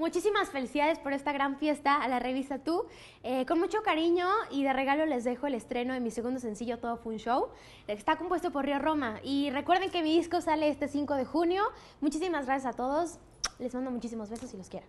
Muchísimas felicidades por esta gran fiesta a la revista Tú. Eh, con mucho cariño y de regalo les dejo el estreno de mi segundo sencillo Todo Fun un show. Está compuesto por Río Roma. Y recuerden que mi disco sale este 5 de junio. Muchísimas gracias a todos. Les mando muchísimos besos si los quiero.